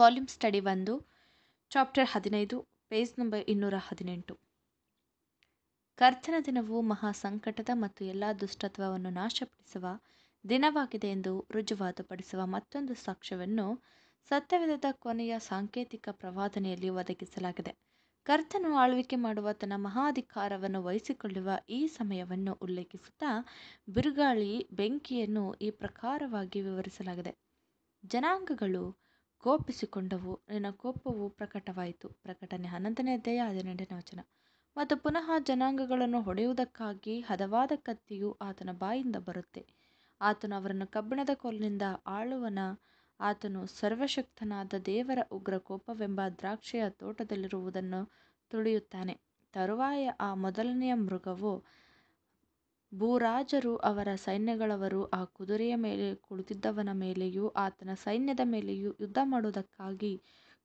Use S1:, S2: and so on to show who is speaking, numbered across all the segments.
S1: Volume study ಒಂದು chapter ಹದಿನೈದು page number ಇನ್ನೂರ ಹದಿನೆಂಟು ಕರ್ತನ ದಿನವು ಮಹಾ ಸಂಕಟದ ಮತ್ತು ಎಲ್ಲ ದುಷ್ಟತ್ವವನ್ನು ನಾಶಪಡಿಸುವ ದಿನವಾಗಿದೆ ಎಂದು ರುಜುವಾತುಪಡಿಸುವ ಮತ್ತೊಂದು ಸಾಕ್ಷ್ಯವನ್ನು ಸತ್ಯವಿಧದ ಕೊನೆಯ ಸಾಂಕೇತಿಕ ಪ್ರವಾದನೆಯಲ್ಲಿ ಒದಗಿಸಲಾಗಿದೆ ಕರ್ತನು ಆಳ್ವಿಕೆ ಮಾಡುವ ತನ್ನ ಮಹಾಧಿಕಾರವನ್ನು ವಹಿಸಿಕೊಳ್ಳುವ ಈ ಸಮಯವನ್ನು ಉಲ್ಲೇಖಿಸುತ್ತಾ ಬಿರುಗಾಳಿ ಬೆಂಕಿಯನ್ನು ಈ ಪ್ರಕಾರವಾಗಿ ವಿವರಿಸಲಾಗಿದೆ ಜನಾಂಗಗಳು ಕೋಪಿಸಿಕೊಂಡವು ನಿನ್ನ ಕೋಪವು ಪ್ರಕಟವಾಯಿತು ಪ್ರಕಟನೆ ಹನ್ನೊಂದನೇ ಅಧ್ಯಾಯ ಹದಿನೆಂಟನೇ ವಚನ ಮತ್ತು ಪುನಃ ಜನಾಂಗಗಳನ್ನು ಹೊಡೆಯುವುದಕ್ಕಾಗಿ ಹದವಾದ ಕತ್ತಿಯು ಆತನ ಬಾಯಿಂದ ಬರುತ್ತೆ ಆತನು ಅವರನ್ನು ಕಬ್ಬಿಣದ ಕೊಲ್ಲಿನಿಂದ ಆಳುವನ ಆತನು ಸರ್ವಶಕ್ತನಾದ ದೇವರ ಉಗ್ರ ಕೋಪವೆಂಬ ದ್ರಾಕ್ಷೆಯ ತೋಟದಲ್ಲಿರುವುದನ್ನು ತುಳಿಯುತ್ತಾನೆ ತರುವಾಯ ಆ ಮೊದಲನೆಯ ಮೃಗವು ಭೂರಾಜರು ಅವರ ಸೈನ್ಯಗಳವರು ಆ ಕುದುರೆಯ ಮೇಲೆ ಕುಳಿತಿದ್ದವನ ಮೇಲೆಯೂ ಆತನ ಸೈನ್ಯದ ಮೇಲೆಯೂ ಯುದ್ಧ ಮಾಡುವುದಕ್ಕಾಗಿ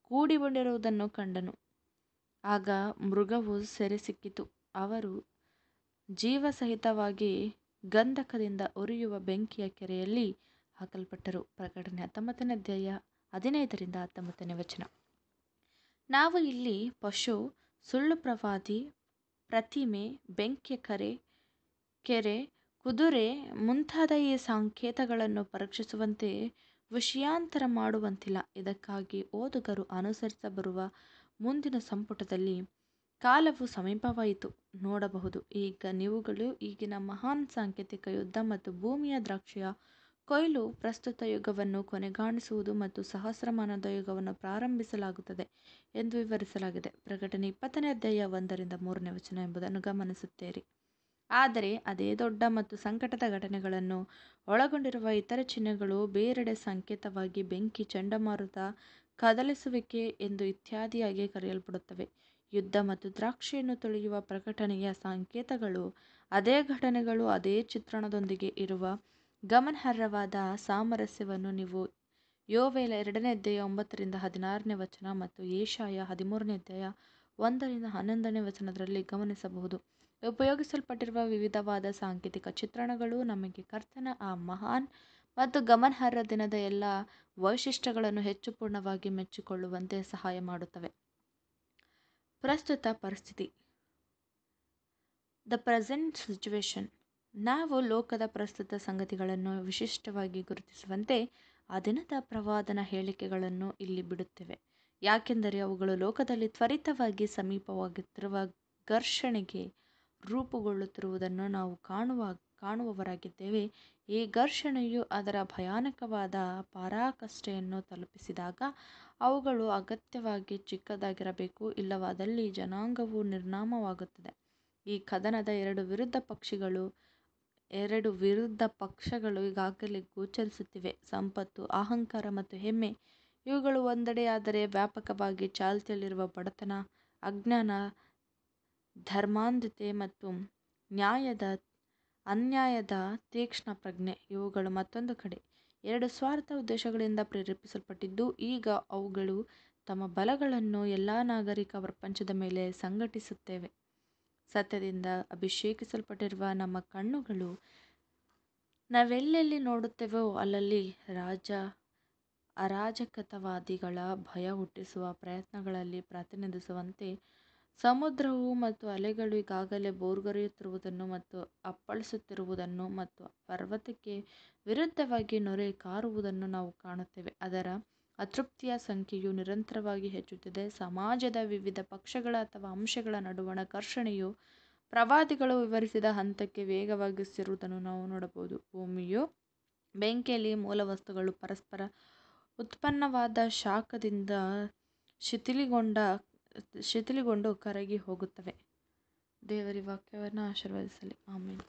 S1: ಕೂಡಿಕೊಂಡಿರುವುದನ್ನು ಕಂಡನು. ಆಗ ಮೃಗವು ಸಿಕ್ಕಿತು ಅವರು ಜೀವಸಹಿತವಾಗಿ ಗಂಧಕದಿಂದ ಉರಿಯುವ ಬೆಂಕಿಯ ಕೆರೆಯಲ್ಲಿ ಹಾಕಲ್ಪಟ್ಟರು. ಪ್ರಕಟಣೆ ಹತ್ತೊಂಬತ್ತನೇ ಅಧ್ಯಾಯ ಹದಿನೈದರಿಂದ ಹತ್ತೊಂಬತ್ತನೇ ವಚನ. ನಾವು ಇಲ್ಲಿ ಪಶು, ಸುಳ್ಳು ಪ್ರವಾದಿ, ಪ್ರತಿಮೆ, ಬೆಂಕಿಯ ಕೆರೆ, ಕೆರೆ ಕುದುರೆ ಮುಂತಾದ ಈ ಸಂಕೇತಗಳನ್ನು ಪರೀಕ್ಷಿಸುವಂತೆ ವಿಷಯಾಂತರ ಮಾಡುವಂತಿಲ್ಲ ಇದಕ್ಕಾಗಿ ಓದುಗರು ಅನುಸರಿಸಬರುವ ಮುಂದಿನ ಸಂಪುಟದಲ್ಲಿ ಕಾಲವು ಸಮೀಪವಾಯಿತು ನೋಡಬಹುದು ಈಗ ನೀವುಗಳು ಈಗಿನ ಮಹಾನ್ ಸಾಂಕೇತಿಕ ಯುದ್ಧ ಮತ್ತು ಭೂಮಿಯ ದ್ರಾಕ್ಷಿಯ ಕೊಯ್ಲು ಪ್ರಸ್ತುತ ಯುಗವನ್ನು ಕೊನೆಗಾಣಿಸುವುದು ಮತ್ತು ಸಹಸ್ರಮಾನದ ಯುಗವನ್ನು ಪ್ರಾರಂಭಿಸಲಾಗುತ್ತದೆ ಎಂದು ವಿವರಿಸಲಾಗಿದೆ ಪ್ರಕಟಣೆ ಇಪ್ಪತ್ತನೇ ಅಧ್ಯಾಯ ಒಂದರಿಂದ ಮೂರನೇ ವಚನ ಎಂಬುದನ್ನು ಗಮನಿಸುತ್ತೀರಿ ಆದರೆ ಅದೇ ದೊಡ್ಡ ಮತ್ತು ಸಂಕಟದ ಘಟನೆಗಳನ್ನು ಒಳಗೊಂಡಿರುವ ಇತರ ಚಿಹ್ನೆಗಳು ಬೇರೆಡೆ ಸಂಕೇತವಾಗಿ ಬೆಂಕಿ ಚಂಡಮಾರುತ ಕದಲಿಸುವಿಕೆ ಎಂದು ಇತ್ಯಾದಿಯಾಗಿ ಕರೆಯಲ್ಪಡುತ್ತವೆ ಯುದ್ಧ ಮತ್ತು ದ್ರಾಕ್ಷಿಯನ್ನು ತೊಳೆಯುವ ಪ್ರಕಟಣೆಯ ಸಂಕೇತಗಳು ಅದೇ ಘಟನೆಗಳು ಅದೇ ಚಿತ್ರಣದೊಂದಿಗೆ ಇರುವ ಗಮನಾರ್ಹವಾದ ಸಾಮರಸ್ಯವನ್ನು ನೀವು ಯೋವೇಲ ಎರಡನೇ ಅಧ್ಯಾಯ ಒಂಬತ್ತರಿಂದ ಹದಿನಾರನೇ ವಚನ ಮತ್ತು ಏಷಾಯ ಹದಿಮೂರನೇ ಅಧ್ಯಾಯ ಒಂದರಿಂದ ಹನ್ನೊಂದನೇ ವಚನದಲ್ಲಿ ಗಮನಿಸಬಹುದು ಉಪಯೋಗಿಸಲ್ಪಟ್ಟಿರುವ ವಿವಿಧವಾದ ಸಾಂಕೇತಿಕ ಚಿತ್ರಣಗಳು ನಮಗೆ ಕರ್ತನ ಆ ಮಹಾನ್ ಮತ್ತು ಗಮನಾರ್ಹ ದಿನದ ಎಲ್ಲ ವೈಶಿಷ್ಟ್ಯಗಳನ್ನು ಹೆಚ್ಚು ಪೂರ್ಣವಾಗಿ ಮೆಚ್ಚಿಕೊಳ್ಳುವಂತೆ ಸಹಾಯ ಮಾಡುತ್ತವೆ ಪ್ರಸ್ತುತ ಪರಿಸ್ಥಿತಿ ದ ಪ್ರೆಸೆಂಟ್ ಸಿಚುವೇಶನ್ ನಾವು ಲೋಕದ ಪ್ರಸ್ತುತ ಸಂಗತಿಗಳನ್ನು ವಿಶಿಷ್ಟವಾಗಿ ಗುರುತಿಸುವಂತೆ ಆ ದಿನದ ಪ್ರವಾದನ ಹೇಳಿಕೆಗಳನ್ನು ಇಲ್ಲಿ ಬಿಡುತ್ತೇವೆ ಯಾಕೆಂದರೆ ಅವುಗಳು ಲೋಕದಲ್ಲಿ ತ್ವರಿತವಾಗಿ ಸಮೀಪವಾಗುತ್ತಿರುವ ಘರ್ಷಣೆಗೆ ರೂಪುಗೊಳ್ಳುತ್ತಿರುವುದನ್ನು ನಾವು ಕಾಣುವ ಕಾಣುವವರಾಗಿದ್ದೇವೆ ಈ ಘರ್ಷಣೆಯು ಅದರ ಭಯಾನಕವಾದ ಪಾರಾಕಷ್ಟೆಯನ್ನು ತಲುಪಿಸಿದಾಗ ಅವುಗಳು ಅಗತ್ಯವಾಗಿ ಚಿಕ್ಕದಾಗಿರಬೇಕು ಇಲ್ಲವಾದಲ್ಲಿ ಜನಾಂಗವು ನಿರ್ನಾಮವಾಗುತ್ತದೆ ಈ ಕದನದ ಎರಡು ವಿರುದ್ಧ ಪಕ್ಷಿಗಳು ಎರಡು ವಿರುದ್ಧ ಪಕ್ಷಗಳು ಈಗಾಗಲೇ ಗೋಚರಿಸುತ್ತಿವೆ ಸಂಪತ್ತು ಅಹಂಕಾರ ಮತ್ತು ಹೆಮ್ಮೆ ಇವುಗಳು ಒಂದೆಡೆಯಾದರೆ ವ್ಯಾಪಕವಾಗಿ ಚಾಲ್ತಿಯಲ್ಲಿರುವ ಬಡತನ ಅಜ್ಞಾನ ಧರ್ಮಾಂಧತೆ ಮತ್ತು ನ್ಯಾಯದ ಅನ್ಯಾಯದ ತೀಕ್ಷ್ಣ ಪ್ರಜ್ಞೆ ಇವುಗಳು ಮತ್ತೊಂದು ಕಡೆ ಎರಡು ಸ್ವಾರ್ಥ ಉದ್ದೇಶಗಳಿಂದ ಪ್ರೇರೇಪಿಸಲ್ಪಟ್ಟಿದ್ದು ಈಗ ಅವುಗಳು ತಮ್ಮ ಬಲಗಳನ್ನು ಎಲ್ಲ ನಾಗರಿಕ ಪ್ರಪಂಚದ ಮೇಲೆ ಸಂಘಟಿಸುತ್ತೇವೆ ಸತ್ಯದಿಂದ ಅಭಿಷೇಕಿಸಲ್ಪಟ್ಟಿರುವ ನಮ್ಮ ಕಣ್ಣುಗಳು ನಾವೆಲ್ಲೆಲ್ಲಿ ನೋಡುತ್ತೇವೋ ಅಲ್ಲಲ್ಲಿ ರಾಜ ಅರಾಜಕತಾವಾದಿಗಳ ಭಯ ಹುಟ್ಟಿಸುವ ಪ್ರಯತ್ನಗಳಲ್ಲಿ ಪ್ರತಿನಿಧಿಸುವಂತೆ ಸಮುದ್ರವು ಮತ್ತು ಅಲೆಗಳು ಈಗಾಗಲೇ ಭೋರ್ಗರೆಯುತ್ತಿರುವುದನ್ನು ಮತ್ತು ಅಪ್ಪಳಿಸುತ್ತಿರುವುದನ್ನು ಮತ್ತು ಪರ್ವತಕ್ಕೆ ವಿರುದ್ಧವಾಗಿ ನೊರೆ ಕಾರುವುದನ್ನು ನಾವು ಕಾಣುತ್ತೇವೆ. ಅದರ ಅತೃಪ್ತಿಯ ಸಂಖ್ಯೆಯು ನಿರಂತರವಾಗಿ ಹೆಚ್ಚುತ್ತಿದೆ ಸಮಾಜದ ವಿವಿಧ ಪಕ್ಷಗಳ ಅಥವಾ ಅಂಶಗಳ ನಡುವಣ ಘರ್ಷಣೆಯು ಪ್ರವಾದಿಗಳು ವಿವರಿಸಿದ ಹಂತಕ್ಕೆ ವೇಗವಾಗಿಸಿರುವುದನ್ನು ನಾವು ನೋಡಬಹುದು ಭೂಮಿಯು ಬೆಂಕಿಯಲ್ಲಿ ಮೂಲವಸ್ತುಗಳು ಪರಸ್ಪರ ಉತ್ಪನ್ನವಾದ ಶಾಖದಿಂದ ಶಿಥಿಲಗೊಂಡ ಶಿಥಿಲಗೊಂಡು ಕರಗಿ ಹೋಗುತ್ತವೆ ದೇವರ ವಾಕ್ಯವನ್ನು ಆಶೀರ್ವದಿಸಲಿ ಆಮೇಲೆ